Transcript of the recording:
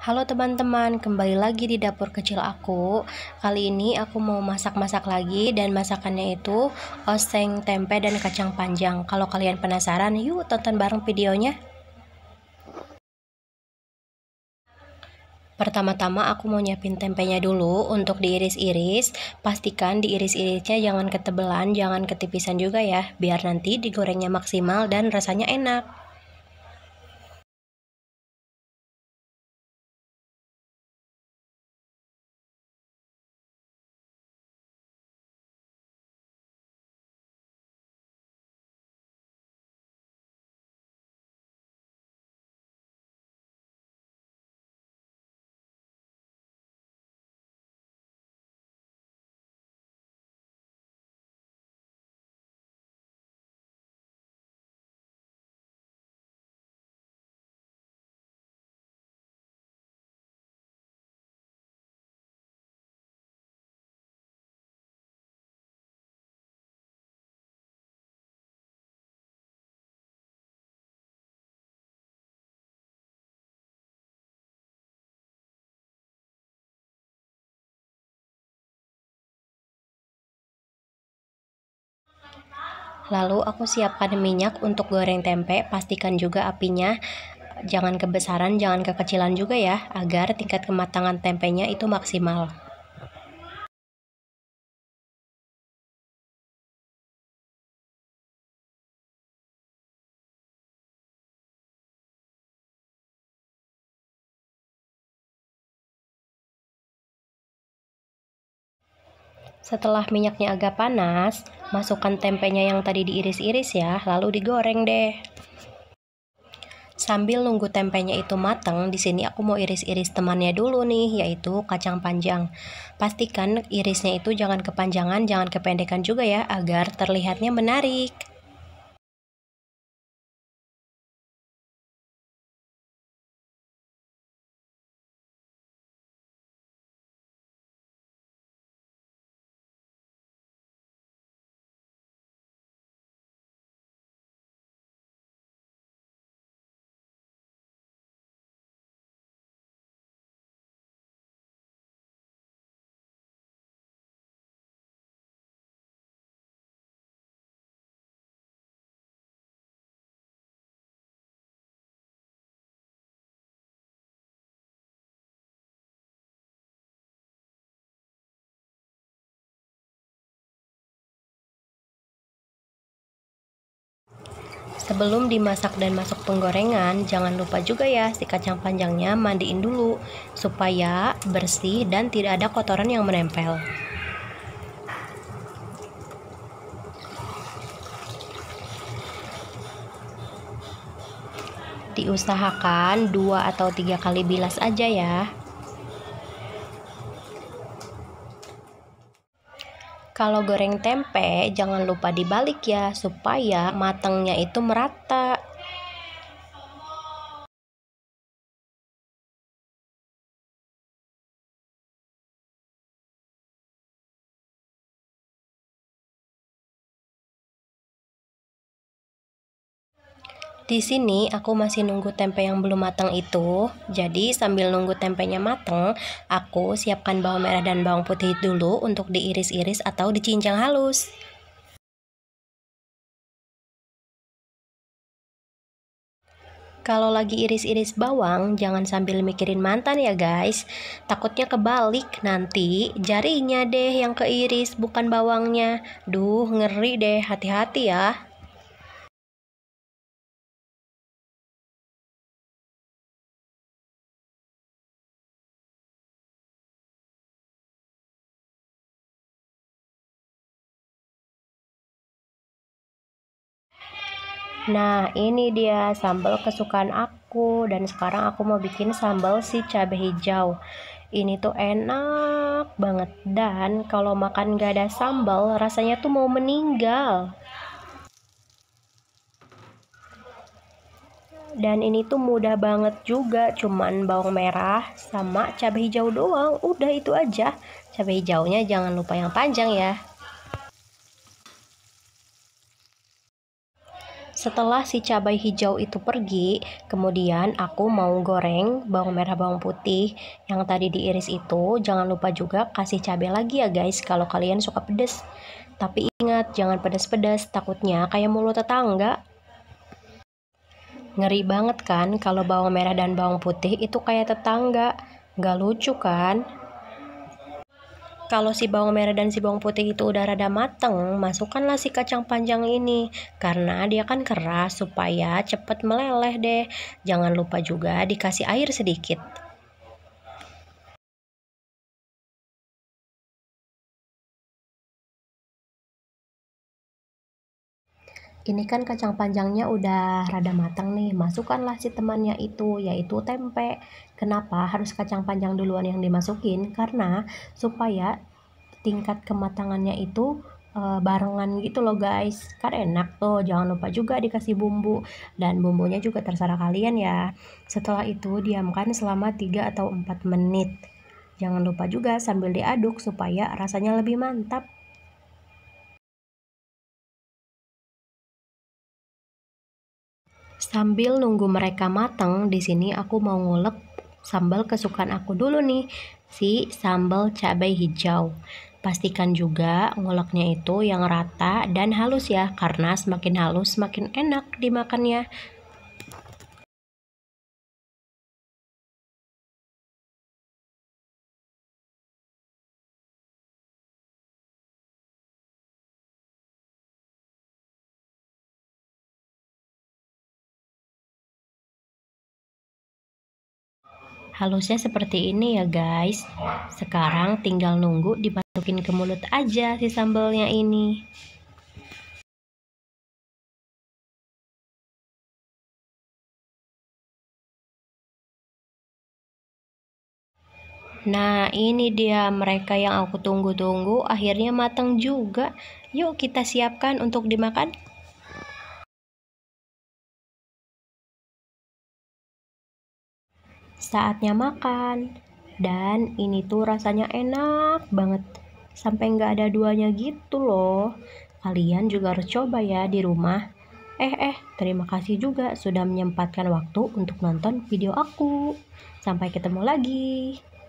Halo teman-teman, kembali lagi di dapur kecil aku Kali ini aku mau masak-masak lagi dan masakannya itu oseng, tempe, dan kacang panjang Kalau kalian penasaran, yuk tonton bareng videonya Pertama-tama aku mau nyiapin tempenya dulu untuk diiris-iris. Pastikan diiris-irisnya jangan ketebelan, jangan ketipisan juga ya, biar nanti digorengnya maksimal dan rasanya enak. Lalu aku siapkan minyak untuk goreng tempe, pastikan juga apinya jangan kebesaran, jangan kekecilan juga ya, agar tingkat kematangan tempenya itu maksimal. Setelah minyaknya agak panas, masukkan tempenya yang tadi diiris-iris ya, lalu digoreng deh. Sambil nunggu tempenya itu mateng, di sini aku mau iris-iris temannya dulu nih, yaitu kacang panjang. Pastikan irisnya itu jangan kepanjangan, jangan kependekan juga ya, agar terlihatnya menarik. Sebelum dimasak dan masuk penggorengan, jangan lupa juga ya si kacang panjangnya mandiin dulu supaya bersih dan tidak ada kotoran yang menempel. Diusahakan 2 atau 3 kali bilas aja ya. Kalau goreng tempe jangan lupa dibalik ya supaya matangnya itu merata. Di sini aku masih nunggu tempe yang belum matang itu. Jadi sambil nunggu tempenya matang, aku siapkan bawang merah dan bawang putih dulu untuk diiris-iris atau dicincang halus. Kalau lagi iris-iris bawang, jangan sambil mikirin mantan ya guys. Takutnya kebalik nanti jarinya deh yang keiris bukan bawangnya. Duh, ngeri deh, hati-hati ya. Nah, ini dia sambal kesukaan aku dan sekarang aku mau bikin sambal si cabai hijau. Ini tuh enak banget dan kalau makan gak ada sambal rasanya tuh mau meninggal. Dan ini tuh mudah banget juga, cuman bawang merah sama cabai hijau doang. Udah itu aja. Cabai hijaunya jangan lupa yang panjang ya. Setelah si cabai hijau itu pergi, kemudian aku mau goreng bawang merah bawang putih yang tadi diiris itu. Jangan lupa juga kasih cabai lagi ya guys kalau kalian suka pedas. Tapi ingat jangan pedas-pedas, takutnya kayak mulut tetangga. Ngeri banget kan kalau bawang merah dan bawang putih itu kayak tetangga. Gak lucu kan? Kalau si bawang merah dan si bawang putih itu udah rada mateng, masukkanlah si kacang panjang ini karena dia kan keras supaya cepat meleleh deh. Jangan lupa juga dikasih air sedikit. ini kan kacang panjangnya udah rada matang nih masukkanlah si temannya itu yaitu tempe kenapa harus kacang panjang duluan yang dimasukin karena supaya tingkat kematangannya itu e, barengan gitu loh guys kan enak tuh jangan lupa juga dikasih bumbu dan bumbunya juga terserah kalian ya setelah itu diamkan selama 3 atau 4 menit jangan lupa juga sambil diaduk supaya rasanya lebih mantap Sambil nunggu mereka matang, di sini aku mau ngulek sambal kesukaan aku dulu nih, si sambal cabai hijau. Pastikan juga nguleknya itu yang rata dan halus ya, karena semakin halus semakin enak dimakannya. Halusnya seperti ini ya guys. Sekarang tinggal nunggu dimasukin ke mulut aja si sambalnya ini. Nah, ini dia mereka yang aku tunggu-tunggu, akhirnya matang juga. Yuk kita siapkan untuk dimakan. saatnya makan. Dan ini tuh rasanya enak banget. Sampai nggak ada duanya gitu loh. Kalian juga harus coba ya di rumah. Eh eh, terima kasih juga sudah menyempatkan waktu untuk nonton video aku. Sampai ketemu lagi.